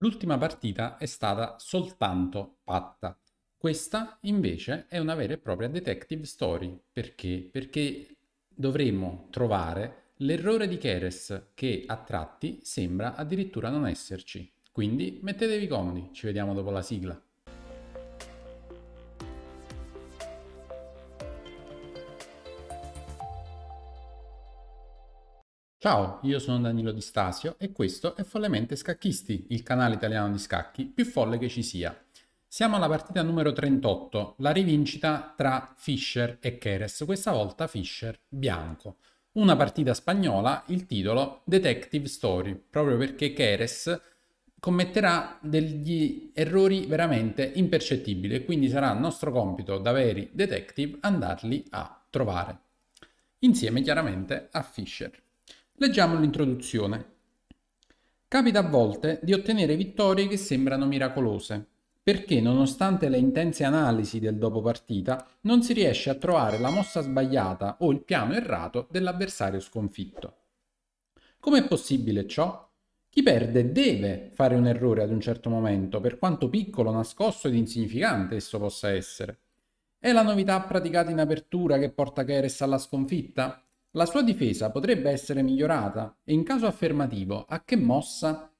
L'ultima partita è stata soltanto patta. Questa invece è una vera e propria detective story. Perché? Perché dovremmo trovare l'errore di Keres che a tratti sembra addirittura non esserci. Quindi mettetevi comodi, ci vediamo dopo la sigla. Ciao, io sono Danilo Di Stasio e questo è Follemente Scacchisti, il canale italiano di scacchi più folle che ci sia. Siamo alla partita numero 38, la rivincita tra Fischer e Keres, questa volta Fischer bianco. Una partita spagnola, il titolo Detective Story, proprio perché Keres commetterà degli errori veramente impercettibili e quindi sarà nostro compito da veri detective andarli a trovare. Insieme chiaramente a Fischer. Leggiamo l'introduzione. Capita a volte di ottenere vittorie che sembrano miracolose, perché nonostante le intense analisi del dopopartita non si riesce a trovare la mossa sbagliata o il piano errato dell'avversario sconfitto. Com'è possibile ciò? Chi perde deve fare un errore ad un certo momento, per quanto piccolo, nascosto ed insignificante esso possa essere. È la novità praticata in apertura che porta Keres alla sconfitta? La sua difesa potrebbe essere migliorata e in caso affermativo a che mossa?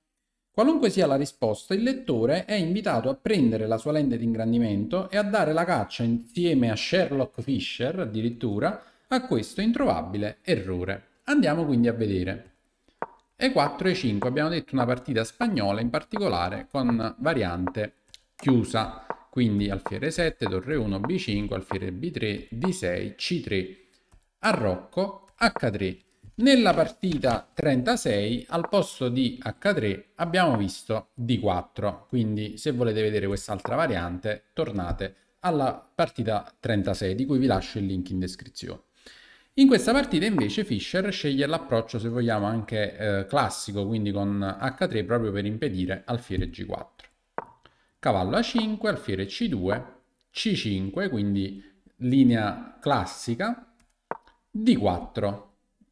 Qualunque sia la risposta, il lettore è invitato a prendere la sua lente di ingrandimento e a dare la caccia insieme a Sherlock Fisher addirittura a questo introvabile errore. Andiamo quindi a vedere. E4 e 5 abbiamo detto una partita spagnola in particolare con variante chiusa, quindi alfiere 7, torre 1, B5, alfiere B3, D6, C3 a Rocco H3. Nella partita 36 al posto di H3 abbiamo visto D4, quindi se volete vedere quest'altra variante tornate alla partita 36 di cui vi lascio il link in descrizione. In questa partita invece Fischer sceglie l'approccio se vogliamo anche eh, classico, quindi con H3 proprio per impedire alfiere G4. Cavallo A5, alfiere C2, C5, quindi linea classica, D4,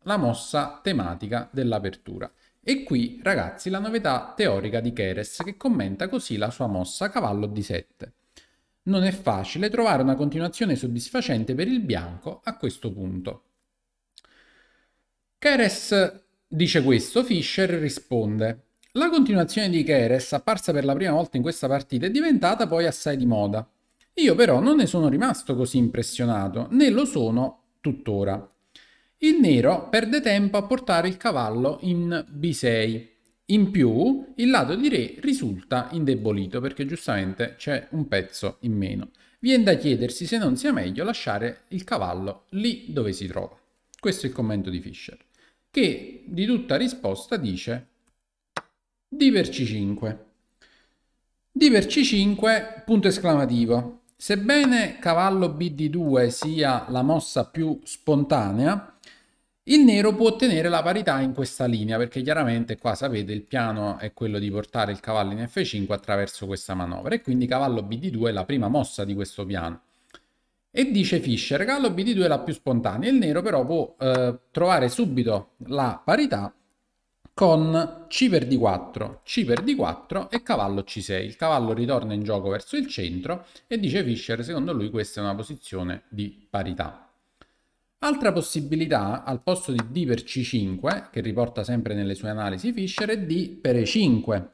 la mossa tematica dell'apertura. E qui, ragazzi, la novità teorica di Keres che commenta così la sua mossa cavallo D7. Non è facile trovare una continuazione soddisfacente per il bianco a questo punto. Keres dice questo, Fischer risponde. La continuazione di Keres, apparsa per la prima volta in questa partita, è diventata poi assai di moda. Io però non ne sono rimasto così impressionato, né lo sono tuttora. Il nero perde tempo a portare il cavallo in B6. In più, il lato di re risulta indebolito perché giustamente c'è un pezzo in meno. Viene da chiedersi se non sia meglio lasciare il cavallo lì dove si trova. Questo è il commento di Fischer, che di tutta risposta dice D per C5. D per C5, punto esclamativo. Sebbene cavallo BD2 sia la mossa più spontanea, il nero può ottenere la parità in questa linea, perché chiaramente qua sapete il piano è quello di portare il cavallo in F5 attraverso questa manovra e quindi cavallo BD2 è la prima mossa di questo piano. E dice Fischer, cavallo BD2 è la più spontanea, il nero però può eh, trovare subito la parità con C per D4, C per D4 e cavallo C6. Il cavallo ritorna in gioco verso il centro e dice Fischer, secondo lui questa è una posizione di parità. Altra possibilità, al posto di D per C5, che riporta sempre nelle sue analisi Fischer, è D per E5,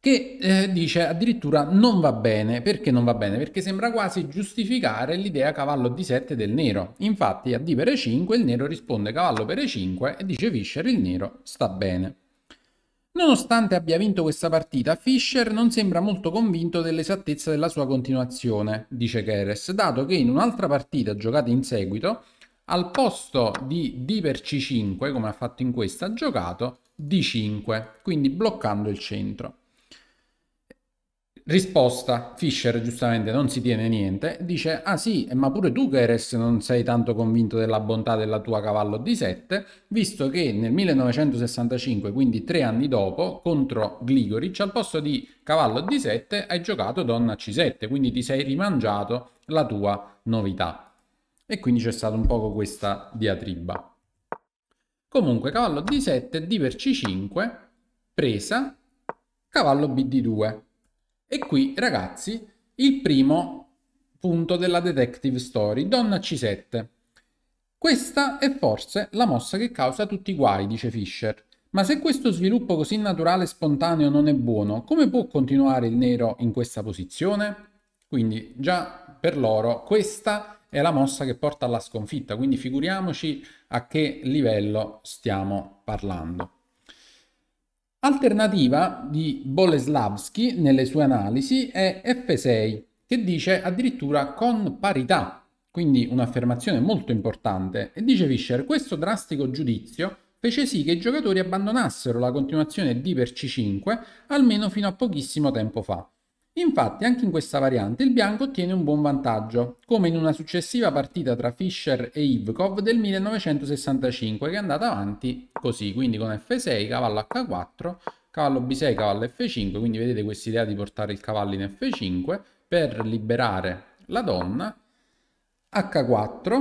che eh, dice addirittura non va bene. Perché non va bene? Perché sembra quasi giustificare l'idea cavallo d 7 del nero. Infatti a D per E5 il nero risponde cavallo per E5 e dice Fischer il nero sta bene. Nonostante abbia vinto questa partita, Fischer non sembra molto convinto dell'esattezza della sua continuazione, dice Keres, dato che in un'altra partita giocata in seguito, al posto di D per C5, come ha fatto in questa, ha giocato D5, quindi bloccando il centro. Risposta, Fisher giustamente non si tiene niente, dice ah sì, ma pure tu Geres non sei tanto convinto della bontà della tua cavallo d 7, visto che nel 1965, quindi tre anni dopo, contro Gligoric, al posto di cavallo d 7 hai giocato donna C7, quindi ti sei rimangiato la tua novità. E quindi c'è stata un poco questa diatriba. Comunque cavallo D7, D per C5, presa, cavallo bd 2 e qui, ragazzi, il primo punto della detective story, donna C7. Questa è forse la mossa che causa tutti i guai, dice Fisher. Ma se questo sviluppo così naturale e spontaneo non è buono, come può continuare il nero in questa posizione? Quindi già per loro questa è la mossa che porta alla sconfitta, quindi figuriamoci a che livello stiamo parlando. Alternativa di Boleslavski nelle sue analisi è F6, che dice addirittura con parità, quindi un'affermazione molto importante, e dice Fischer, questo drastico giudizio fece sì che i giocatori abbandonassero la continuazione D per C5 almeno fino a pochissimo tempo fa. Infatti anche in questa variante il bianco ottiene un buon vantaggio, come in una successiva partita tra Fischer e Ivkov del 1965 che è andata avanti così, quindi con F6, cavallo H4, cavallo B6, cavallo F5, quindi vedete questa idea di portare il cavallo in F5 per liberare la donna, H4,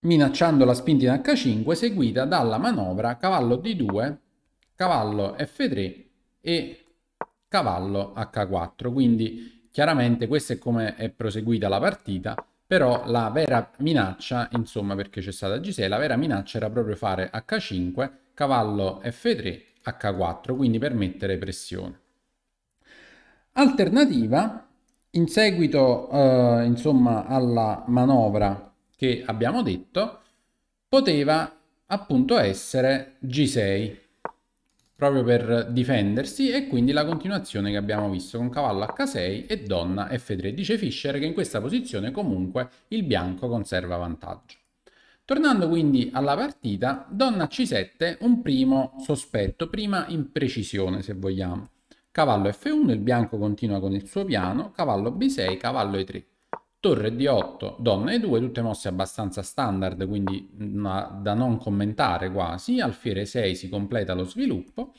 minacciando la spinta in H5 seguita dalla manovra cavallo D2 cavallo F3 e cavallo H4. Quindi chiaramente questo è come è proseguita la partita, però la vera minaccia, insomma perché c'è stata G6, la vera minaccia era proprio fare H5, cavallo F3, H4, quindi per mettere pressione. Alternativa, in seguito eh, insomma alla manovra che abbiamo detto, poteva appunto essere G6, proprio per difendersi e quindi la continuazione che abbiamo visto con cavallo h6 e donna f3 dice Fischer che in questa posizione comunque il bianco conserva vantaggio tornando quindi alla partita donna c7 un primo sospetto prima imprecisione se vogliamo cavallo f1 il bianco continua con il suo piano cavallo b6 cavallo e3 Torre di 8, donna e 2, tutte mosse abbastanza standard, quindi da non commentare quasi. Alfiere 6 si completa lo sviluppo.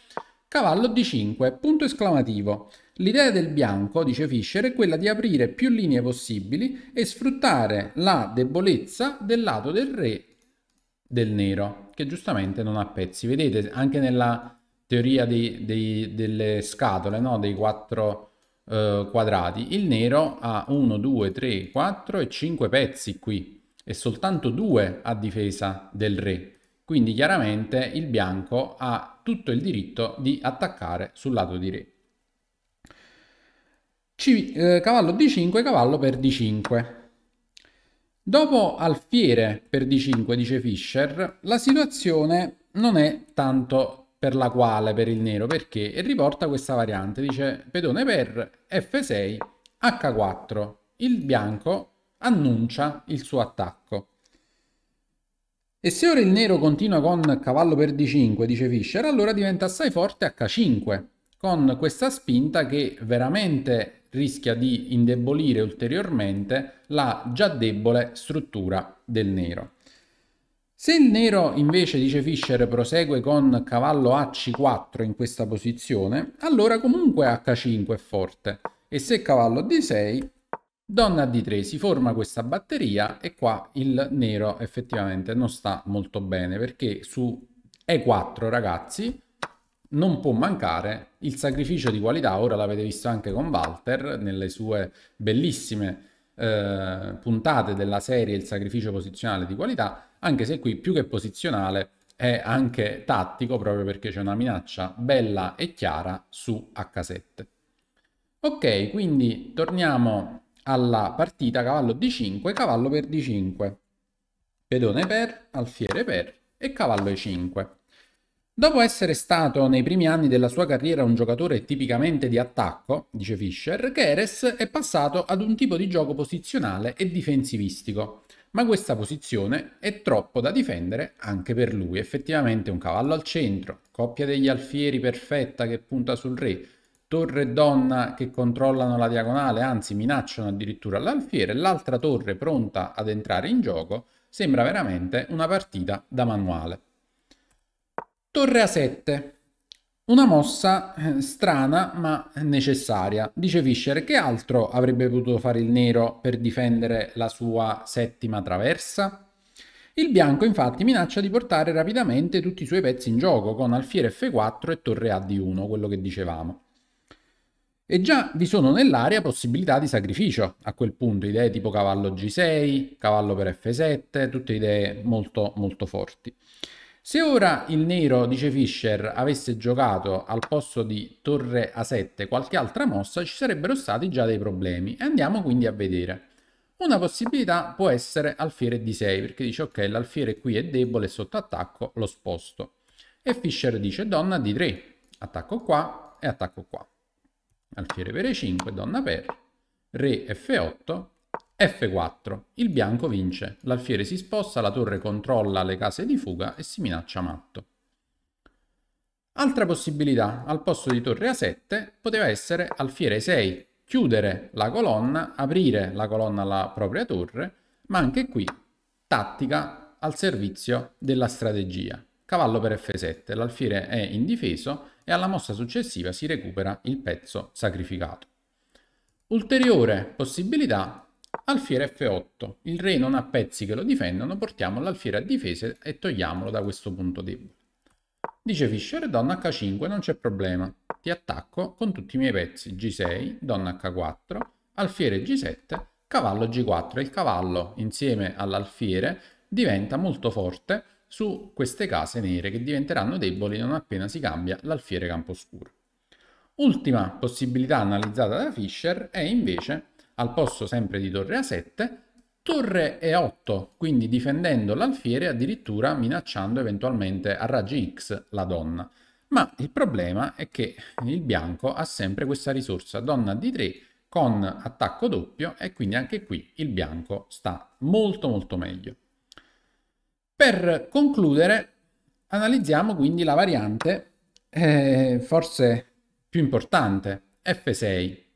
Cavallo di 5, punto esclamativo. L'idea del bianco, dice Fischer, è quella di aprire più linee possibili e sfruttare la debolezza del lato del re del nero, che giustamente non ha pezzi. Vedete, anche nella teoria dei, dei, delle scatole, no? dei quattro eh, quadrati. Il nero ha 1, 2, 3, 4 e 5 pezzi qui e soltanto 2 a difesa del re. Quindi chiaramente il bianco ha tutto il diritto di attaccare sul lato di re. C, eh, cavallo D5, cavallo per D5. Dopo alfiere per D5, dice Fischer, la situazione non è tanto per la quale per il nero perché e riporta questa variante dice pedone per f6 h4 il bianco annuncia il suo attacco e se ora il nero continua con cavallo per d5 dice Fischer allora diventa assai forte h5 con questa spinta che veramente rischia di indebolire ulteriormente la già debole struttura del nero se nero invece, dice Fischer, prosegue con cavallo a c4 in questa posizione, allora comunque h5 è forte. E se cavallo d6, donna d3, si forma questa batteria e qua il nero effettivamente non sta molto bene perché su e4, ragazzi, non può mancare il sacrificio di qualità. Ora l'avete visto anche con Walter nelle sue bellissime eh, puntate della serie il sacrificio posizionale di qualità, anche se qui più che posizionale è anche tattico proprio perché c'è una minaccia bella e chiara su H7. Ok, quindi torniamo alla partita cavallo D5, cavallo per D5, pedone per, alfiere per e cavallo E5. Dopo essere stato nei primi anni della sua carriera un giocatore tipicamente di attacco, dice Fischer, Keres è passato ad un tipo di gioco posizionale e difensivistico, ma questa posizione è troppo da difendere anche per lui. Effettivamente un cavallo al centro, coppia degli alfieri perfetta che punta sul re, torre e donna che controllano la diagonale, anzi minacciano addirittura l'alfiere, l'altra torre pronta ad entrare in gioco, sembra veramente una partita da manuale. Torre A7. Una mossa eh, strana ma necessaria. Dice Fischer, che altro avrebbe potuto fare il nero per difendere la sua settima traversa? Il bianco infatti minaccia di portare rapidamente tutti i suoi pezzi in gioco con alfiere F4 e torre ad 1, quello che dicevamo. E già vi sono nell'area possibilità di sacrificio. A quel punto idee tipo cavallo G6, cavallo per F7, tutte idee molto molto forti. Se ora il nero, dice Fischer, avesse giocato al posto di torre A7 qualche altra mossa, ci sarebbero stati già dei problemi. Andiamo quindi a vedere. Una possibilità può essere alfiere D6, perché dice ok, l'alfiere qui è debole, è sotto attacco, lo sposto. E Fischer dice donna D3, attacco qua e attacco qua. Alfiere per E5, donna per, re F8, F4. Il bianco vince, l'alfiere si sposta, la torre controlla le case di fuga e si minaccia matto. Altra possibilità, al posto di torre A7 poteva essere alfiere 6, chiudere la colonna, aprire la colonna alla propria torre, ma anche qui tattica al servizio della strategia. Cavallo per F7, l'alfiere è indifeso e alla mossa successiva si recupera il pezzo sacrificato. Ulteriore possibilità Alfiere F8. Il re non ha pezzi che lo difendono, portiamo l'alfiere a difesa e togliamolo da questo punto debole. Dice Fischer, donna H5 non c'è problema. Ti attacco con tutti i miei pezzi. G6, donna H4, alfiere G7, cavallo G4. Il cavallo insieme all'alfiere diventa molto forte su queste case nere che diventeranno deboli non appena si cambia l'alfiere campo scuro. Ultima possibilità analizzata da Fischer è invece al posto sempre di torre A7, torre E8, quindi difendendo l'alfiere addirittura minacciando eventualmente a raggi X la donna. Ma il problema è che il bianco ha sempre questa risorsa donna D3 con attacco doppio e quindi anche qui il bianco sta molto molto meglio. Per concludere analizziamo quindi la variante eh, forse più importante F6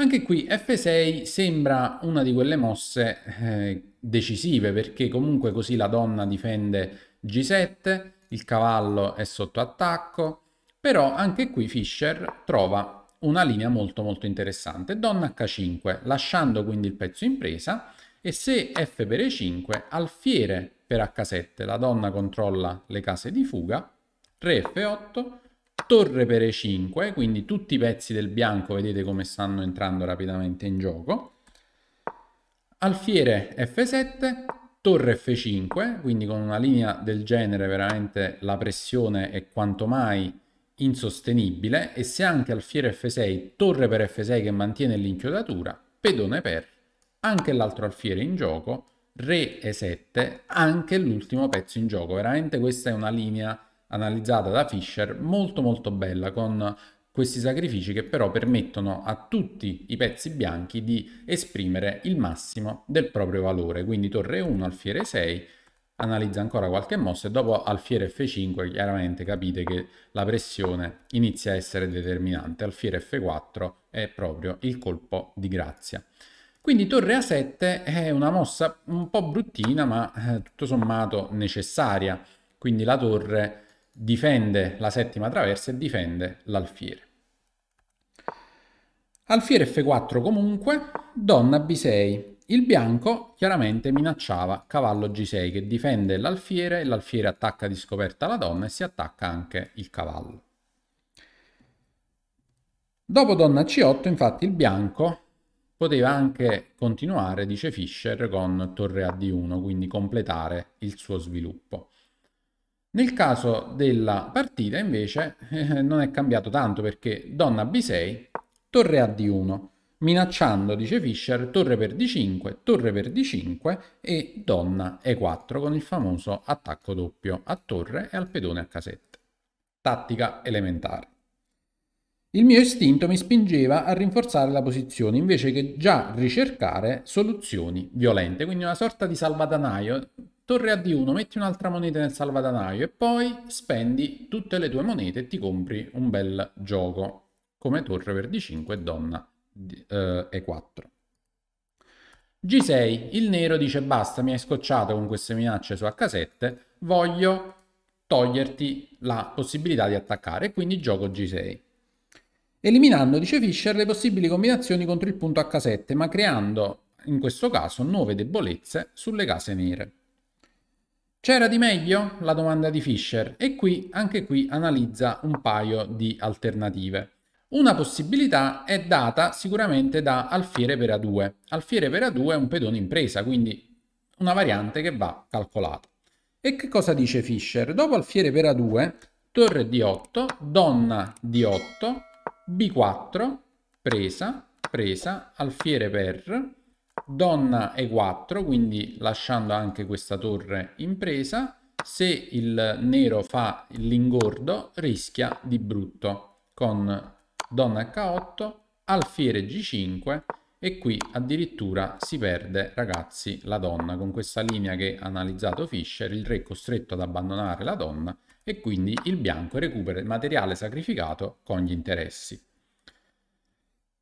anche qui F6 sembra una di quelle mosse eh, decisive perché comunque così la donna difende G7, il cavallo è sotto attacco, però anche qui Fischer trova una linea molto molto interessante, donna H5, lasciando quindi il pezzo in presa e se F per E5, alfiere per H7, la donna controlla le case di fuga, Re F8, torre per e5, quindi tutti i pezzi del bianco vedete come stanno entrando rapidamente in gioco, alfiere f7, torre f5, quindi con una linea del genere veramente la pressione è quanto mai insostenibile e se anche alfiere f6, torre per f6 che mantiene l'inchiodatura, pedone per, anche l'altro alfiere in gioco, re e7, anche l'ultimo pezzo in gioco, veramente questa è una linea analizzata da Fisher, molto molto bella, con questi sacrifici che però permettono a tutti i pezzi bianchi di esprimere il massimo del proprio valore. Quindi torre 1, alfiere 6, analizza ancora qualche mossa e dopo alfiere F5 chiaramente capite che la pressione inizia a essere determinante. Alfiere F4 è proprio il colpo di grazia. Quindi torre A7 è una mossa un po' bruttina ma eh, tutto sommato necessaria. Quindi la torre difende la settima traversa e difende l'alfiere. Alfiere F4 comunque, donna B6. Il bianco chiaramente minacciava cavallo G6 che difende l'alfiere e l'alfiere attacca di scoperta la donna e si attacca anche il cavallo. Dopo donna C8 infatti il bianco poteva anche continuare, dice Fischer, con torre ad 1 quindi completare il suo sviluppo. Nel caso della partita invece eh, non è cambiato tanto perché donna b6, torre a d1, minacciando, dice Fischer, torre per d5, torre per d5 e donna e4 con il famoso attacco doppio a torre e al pedone a casetta. Tattica elementare. Il mio istinto mi spingeva a rinforzare la posizione invece che già ricercare soluzioni violente, quindi una sorta di salvadanaio Torre a D1, metti un'altra moneta nel salvadanaio e poi spendi tutte le tue monete e ti compri un bel gioco come torre per D5 e donna eh, E4. G6, il nero dice basta, mi hai scocciato con queste minacce su H7, voglio toglierti la possibilità di attaccare, quindi gioco G6. Eliminando, dice Fischer, le possibili combinazioni contro il punto H7, ma creando in questo caso nuove debolezze sulle case nere. C'era di meglio? La domanda di Fisher e qui anche qui analizza un paio di alternative. Una possibilità è data sicuramente da Alfiere per A2. Alfiere per A2 è un pedone impresa, quindi una variante che va calcolata. E che cosa dice Fischer? Dopo Alfiere per A2, torre D8, donna D8, B4, presa, presa, alfiere per, donna mm. e4, quindi lasciando anche questa torre in presa. Se il nero fa l'ingordo, rischia di brutto con donna h8, alfiere g5 e qui addirittura si perde, ragazzi, la donna. Con questa linea che ha analizzato Fischer, il re è costretto ad abbandonare la donna e quindi il bianco recupera il materiale sacrificato con gli interessi.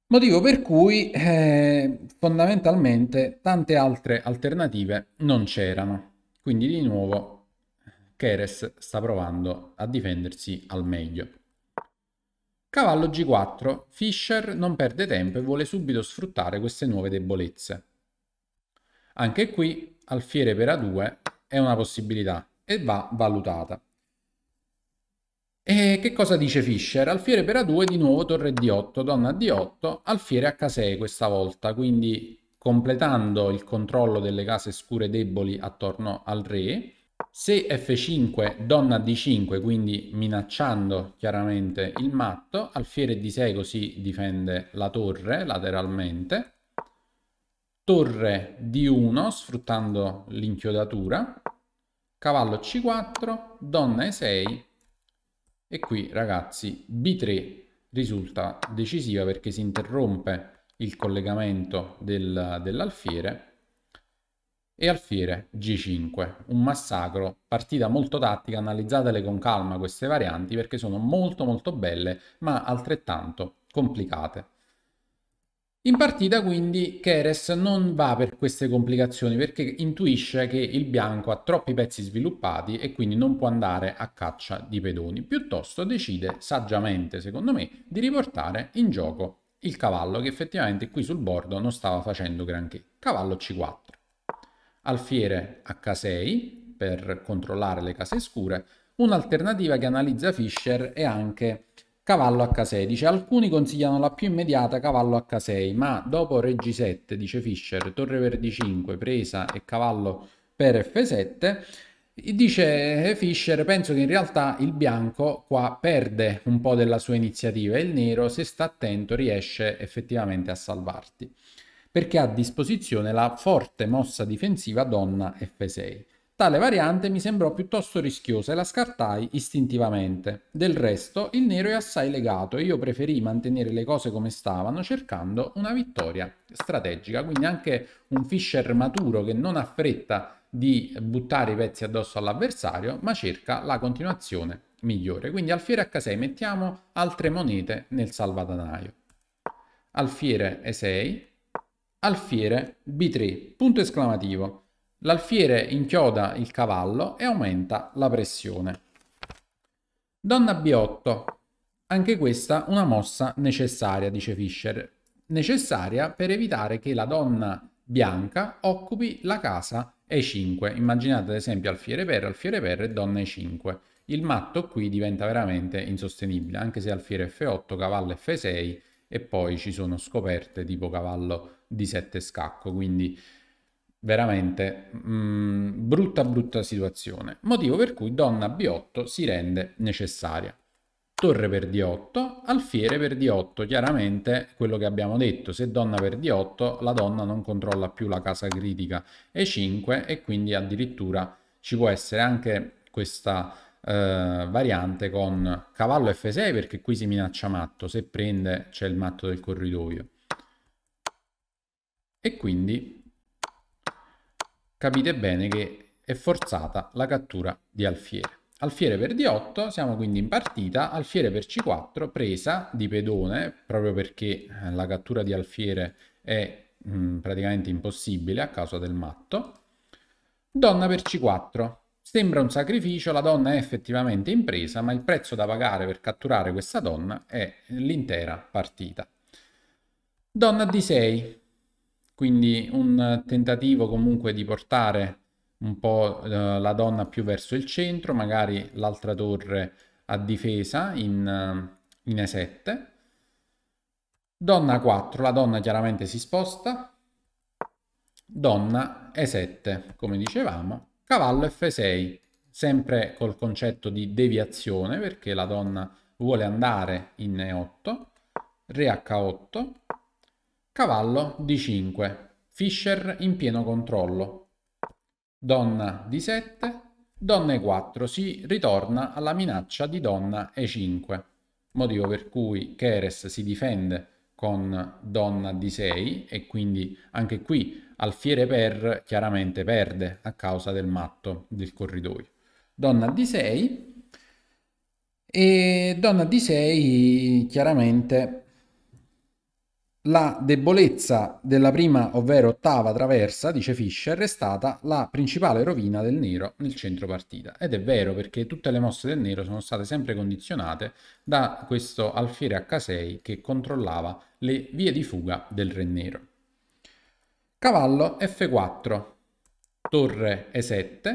Motivo per cui eh, fondamentalmente tante altre alternative non c'erano. Quindi di nuovo Keres sta provando a difendersi al meglio. Cavallo G4, Fischer non perde tempo e vuole subito sfruttare queste nuove debolezze. Anche qui alfiere per A2 è una possibilità e va valutata. E che cosa dice Fischer? Alfiere per A2 di nuovo torre D8, donna D8, alfiere H6 questa volta, quindi completando il controllo delle case scure deboli attorno al re. Se F5, donna D5, quindi minacciando chiaramente il matto, alfiere D6 così difende la torre lateralmente. Torre D1 sfruttando l'inchiodatura, cavallo C4, donna E6, e qui ragazzi B3 risulta decisiva perché si interrompe il collegamento del, dell'alfiere e alfiere G5, un massacro, partita molto tattica, analizzatele con calma queste varianti perché sono molto molto belle ma altrettanto complicate. In partita quindi Keres non va per queste complicazioni perché intuisce che il bianco ha troppi pezzi sviluppati e quindi non può andare a caccia di pedoni, piuttosto decide saggiamente secondo me di riportare in gioco il cavallo che effettivamente qui sul bordo non stava facendo granché, cavallo c4. Alfiere h6 per controllare le case scure, un'alternativa che analizza Fischer è anche cavallo h6. Dice alcuni consigliano la più immediata cavallo h6, ma dopo re g7, dice Fischer, torre per d5, presa e cavallo per f7, dice Fischer, penso che in realtà il bianco qua perde un po' della sua iniziativa e il nero, se sta attento, riesce effettivamente a salvarti, perché ha a disposizione la forte mossa difensiva donna f6. Tale variante mi sembrò piuttosto rischiosa e la scartai istintivamente. Del resto, il nero è assai legato e io preferii mantenere le cose come stavano cercando una vittoria strategica. Quindi anche un Fischer maturo che non ha fretta di buttare i pezzi addosso all'avversario, ma cerca la continuazione migliore. Quindi alfiere H6 mettiamo altre monete nel salvadanaio. Alfiere E6, alfiere B3, punto esclamativo. L'alfiere inchioda il cavallo e aumenta la pressione. Donna B8. Anche questa una mossa necessaria, dice Fischer. Necessaria per evitare che la donna bianca occupi la casa E5. Immaginate ad esempio alfiere per, alfiere per e donna E5. Il matto qui diventa veramente insostenibile, anche se alfiere F8, cavallo F6 e poi ci sono scoperte tipo cavallo di 7 scacco, quindi veramente mh, mm, brutta brutta situazione, motivo per cui donna B8 si rende necessaria. Torre per D8, alfiere per D8, chiaramente quello che abbiamo detto, se donna per D8 la donna non controlla più la casa critica E5 e quindi addirittura ci può essere anche questa eh, variante con cavallo F6 perché qui si minaccia matto, se prende c'è il matto del corridoio. E quindi capite bene che è forzata la cattura di alfiere. Alfiere per D8, siamo quindi in partita, alfiere per C4, presa di pedone, proprio perché eh, la cattura di alfiere è mh, mm, praticamente impossibile a causa del matto. Donna per C4, Sembra un sacrificio, la donna è effettivamente in presa, ma il prezzo da pagare per catturare questa donna è l'intera partita. Donna D6. Quindi un tentativo comunque di portare un po' eh, la donna più verso il centro, magari l'altra torre a difesa in, eh, in E7. Donna 4, la donna chiaramente si sposta. Donna E7, come dicevamo. Cavallo F6, sempre col concetto di deviazione perché la donna vuole andare in E8. Re H8 Cavallo di 5, Fischer in pieno controllo. Donna di 7, donna E4, si ritorna alla minaccia di donna E5, motivo per cui Keres si difende con donna D6 e quindi anche qui alfiere per chiaramente perde a causa del matto del corridoio. Donna D6 e donna D6 chiaramente la debolezza della prima, ovvero ottava traversa, dice Fischer, è stata la principale rovina del nero nel centro partita. Ed è vero perché tutte le mosse del nero sono state sempre condizionate da questo alfiere H6 che controllava le vie di fuga del re nero. Cavallo F4, torre E7,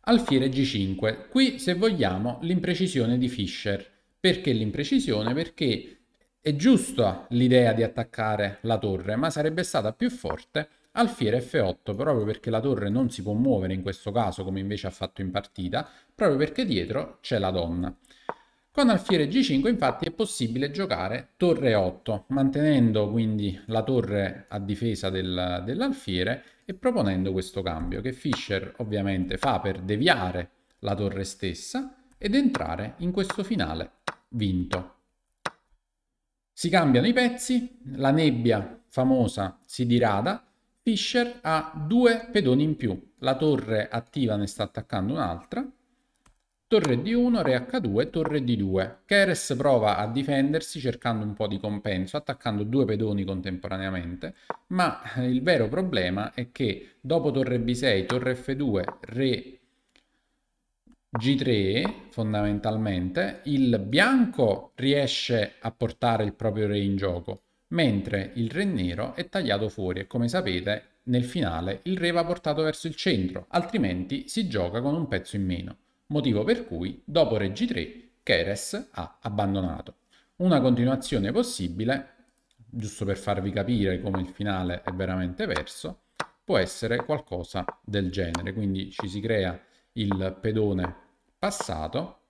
alfiere G5. Qui, se vogliamo, l'imprecisione di Fischer. Perché l'imprecisione? Perché è giusta l'idea di attaccare la torre, ma sarebbe stata più forte alfiere F8 proprio perché la torre non si può muovere in questo caso come invece ha fatto in partita, proprio perché dietro c'è la donna. Con alfiere G5 infatti è possibile giocare torre 8, mantenendo quindi la torre a difesa del, dell'alfiere e proponendo questo cambio che Fischer ovviamente fa per deviare la torre stessa ed entrare in questo finale vinto. Si cambiano i pezzi, la nebbia famosa si dirada, Fischer ha due pedoni in più, la torre attiva ne sta attaccando un'altra, torre D1, re H2, torre D2. Keres prova a difendersi cercando un po' di compenso, attaccando due pedoni contemporaneamente, ma il vero problema è che dopo torre B6, torre F2, re G3 fondamentalmente il bianco riesce a portare il proprio re in gioco, mentre il re nero è tagliato fuori e come sapete nel finale il re va portato verso il centro, altrimenti si gioca con un pezzo in meno, motivo per cui dopo re G3 Keres ha abbandonato. Una continuazione possibile, giusto per farvi capire come il finale è veramente perso, può essere qualcosa del genere, quindi ci si crea il pedone passato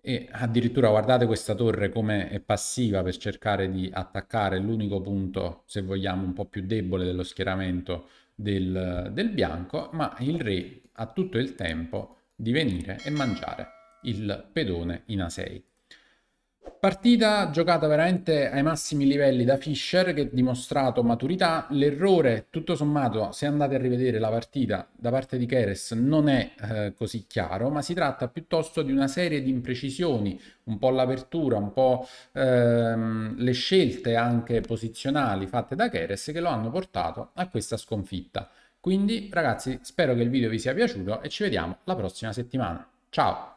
e addirittura guardate questa torre come è passiva per cercare di attaccare l'unico punto, se vogliamo, un po' più debole dello schieramento del, del, bianco, ma il re ha tutto il tempo di venire e mangiare il pedone in A6. Partita giocata veramente ai massimi livelli da Fischer che ha dimostrato maturità, l'errore tutto sommato se andate a rivedere la partita da parte di Keres non è eh, così chiaro ma si tratta piuttosto di una serie di imprecisioni, un po' l'apertura, un po' ehm, le scelte anche posizionali fatte da Keres che lo hanno portato a questa sconfitta. Quindi ragazzi spero che il video vi sia piaciuto e ci vediamo la prossima settimana. Ciao!